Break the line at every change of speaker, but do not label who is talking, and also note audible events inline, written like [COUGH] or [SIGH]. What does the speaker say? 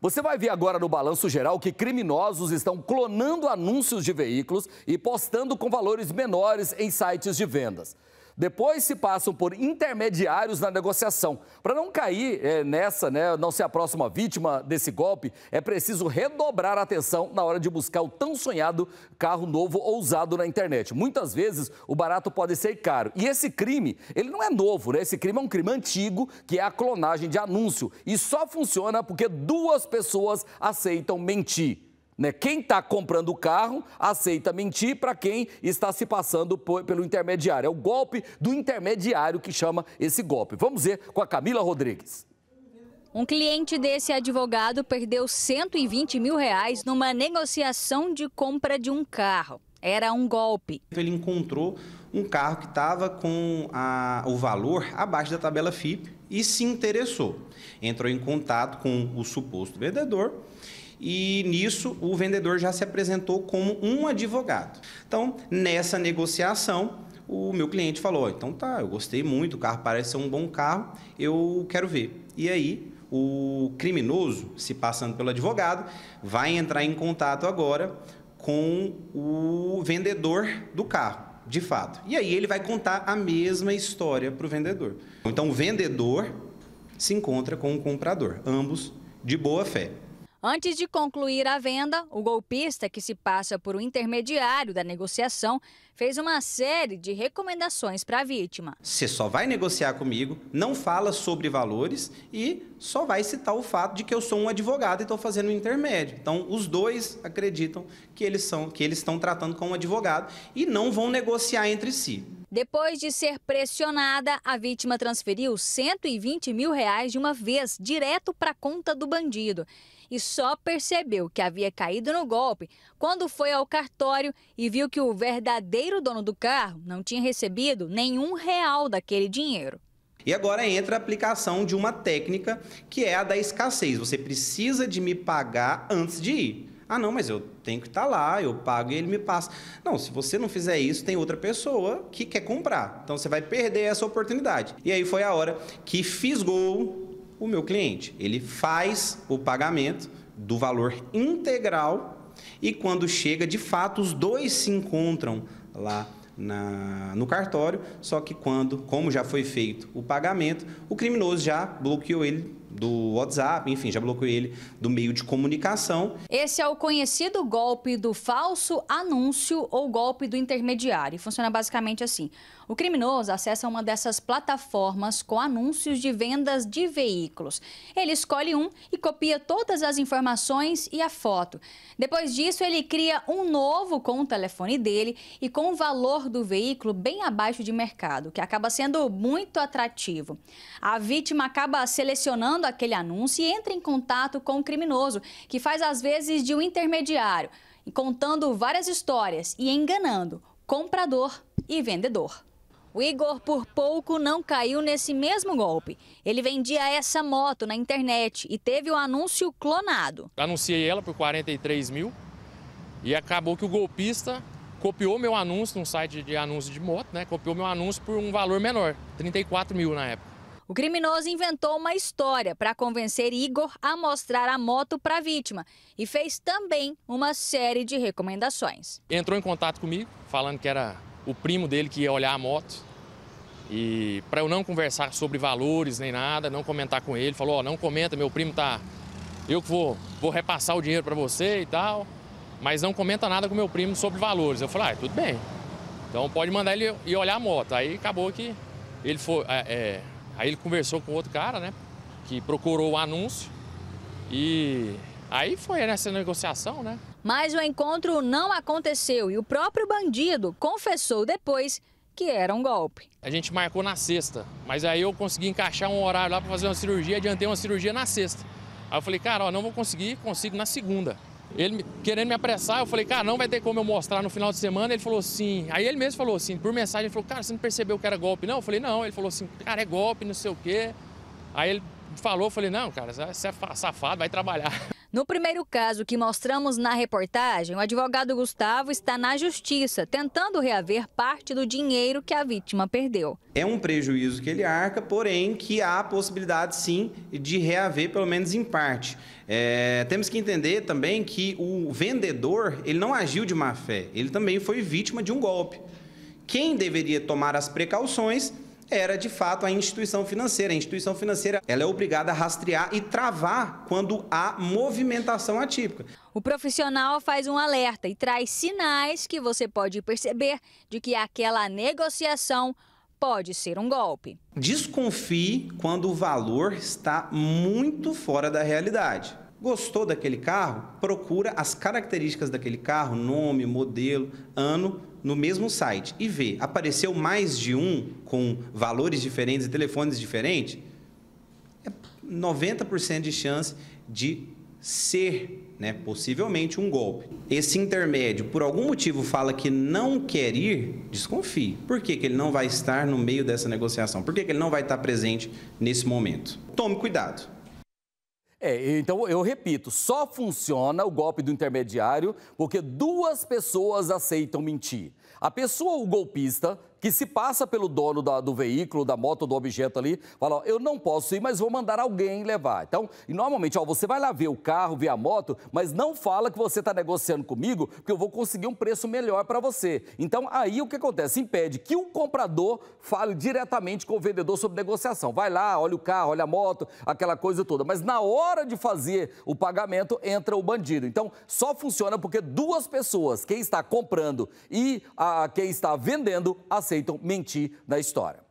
Você vai ver agora no balanço geral que criminosos estão clonando anúncios de veículos e postando com valores menores em sites de vendas. Depois se passam por intermediários na negociação. Para não cair é, nessa, né, não ser a próxima vítima desse golpe, é preciso redobrar a atenção na hora de buscar o tão sonhado carro novo ou usado na internet. Muitas vezes o barato pode ser caro. E esse crime, ele não é novo, né? Esse crime é um crime antigo, que é a clonagem de anúncio. E só funciona porque duas pessoas aceitam mentir. Né? Quem está comprando o carro aceita mentir para quem está se passando por, pelo intermediário. É o golpe do intermediário que chama esse golpe. Vamos ver com a Camila Rodrigues.
Um cliente desse advogado perdeu 120 mil reais numa negociação de compra de um carro.
Era um golpe. Ele encontrou um carro que estava com a, o valor abaixo da tabela FIP e se interessou. Entrou em contato com o suposto vendedor e nisso o vendedor já se apresentou como um advogado. Então, nessa negociação, o meu cliente falou: então tá, eu gostei muito, o carro parece ser um bom carro, eu quero ver. E aí, o criminoso, se passando pelo advogado, vai entrar em contato agora com o vendedor do carro. De fato. E aí ele vai contar a mesma história para o vendedor. Então o vendedor se encontra com o comprador, ambos de boa fé.
Antes de concluir a venda, o golpista, que se passa por um intermediário da negociação, fez uma série de recomendações para a vítima.
Você só vai negociar comigo, não fala sobre valores e só vai citar o fato de que eu sou um advogado e estou fazendo um intermédio. Então, os dois acreditam que eles são, que eles estão tratando com um advogado e não vão negociar entre si.
Depois de ser pressionada, a vítima transferiu 120 mil reais de uma vez direto para a conta do bandido. E só percebeu que havia caído no golpe quando foi ao cartório e viu que o verdadeiro dono do carro não tinha recebido nenhum real daquele dinheiro.
E agora entra a aplicação de uma técnica que é a da escassez. Você precisa de me pagar antes de ir. Ah, não, mas eu tenho que estar tá lá, eu pago e ele me passa. Não, se você não fizer isso, tem outra pessoa que quer comprar. Então você vai perder essa oportunidade. E aí foi a hora que fisgou o meu cliente. Ele faz o pagamento do valor integral e quando chega, de fato, os dois se encontram lá na, no cartório, só que quando, como já foi feito o pagamento, o criminoso já bloqueou ele do WhatsApp, enfim, já bloqueou ele do meio de comunicação.
Esse é o conhecido golpe do falso anúncio ou golpe do intermediário. Funciona basicamente assim: o criminoso acessa uma dessas plataformas com anúncios de vendas de veículos. Ele escolhe um e copia todas as informações e a foto. Depois disso, ele cria um novo com o telefone dele e com o valor do veículo bem abaixo de mercado, que acaba sendo muito atrativo. A vítima acaba selecionando aquele anúncio e entra em contato com o criminoso, que faz às vezes de um intermediário, contando várias histórias e enganando comprador e vendedor. O Igor por pouco não caiu nesse mesmo golpe. Ele vendia essa moto na internet e teve o um anúncio clonado.
Anunciei ela por 43 mil e acabou que o golpista copiou meu anúncio num site de anúncio de moto, né? Copiou meu anúncio por um valor menor, 34
mil na época. O criminoso inventou uma história para convencer Igor a mostrar a moto para a vítima e fez também uma série de recomendações.
Entrou em contato comigo, falando que era o primo dele que ia olhar a moto. E para eu não conversar sobre valores nem nada, não comentar com ele, falou: oh, não comenta, meu primo tá. Eu que vou, vou repassar o dinheiro para você e tal, mas não comenta nada com meu primo sobre valores. Eu falei: ah, tudo bem. Então pode mandar ele ir olhar a moto. Aí acabou que ele foi. É, é Aí ele conversou com outro cara, né? Que procurou o anúncio e aí foi nessa negociação, né?
Mas o encontro não aconteceu e o próprio bandido confessou depois que era um golpe. A gente marcou na sexta,
mas aí eu consegui encaixar um horário lá para fazer uma cirurgia, adiantei uma cirurgia na sexta. Aí eu falei, cara, ó, não vou conseguir, consigo na segunda. Ele querendo me apressar, eu falei, cara, não vai ter como eu mostrar no final de semana. Ele falou assim. Aí ele mesmo falou assim, por mensagem, ele falou, cara, você não percebeu que era golpe, não? Eu falei, não. Ele falou assim, cara, é golpe, não sei o quê. Aí ele falou, eu falei, não, cara, você é safado, vai trabalhar.
[LAUGHS] No primeiro caso que mostramos na reportagem, o advogado Gustavo está na justiça, tentando reaver parte do dinheiro que a vítima perdeu.
É um prejuízo que ele arca, porém que há possibilidade sim de reaver, pelo menos em parte. É, temos que entender também que o vendedor ele não agiu de má fé, ele também foi vítima de um golpe. Quem deveria tomar as precauções era de fato a instituição financeira. A instituição financeira ela é obrigada a rastrear e travar quando há movimentação atípica.
O profissional faz um alerta e traz sinais que você pode perceber de que aquela negociação pode ser um golpe.
Desconfie quando o valor está muito fora da realidade. Gostou daquele carro? Procura as características daquele carro, nome, modelo, ano, no mesmo site e ver apareceu mais de um com valores diferentes e telefones diferentes, é 90% de chance de ser, né, possivelmente um golpe. Esse intermédio, por algum motivo, fala que não quer ir, desconfie. Por que, que ele não vai estar no meio dessa negociação? Por que, que ele não vai estar presente nesse momento? Tome cuidado.
É, então eu repito, só funciona o golpe do intermediário porque duas pessoas aceitam mentir. A pessoa, o golpista, que se passa pelo dono da, do veículo, da moto, do objeto ali, fala, ó, eu não posso ir, mas vou mandar alguém levar. Então, normalmente, ó, você vai lá ver o carro, ver a moto, mas não fala que você está negociando comigo, porque eu vou conseguir um preço melhor para você. Então, aí o que acontece? Impede que o comprador fale diretamente com o vendedor sobre negociação. Vai lá, olha o carro, olha a moto, aquela coisa toda. Mas na hora de fazer o pagamento, entra o bandido. Então, só funciona porque duas pessoas, quem está comprando e a, quem está vendendo, as aceitam mentir na história.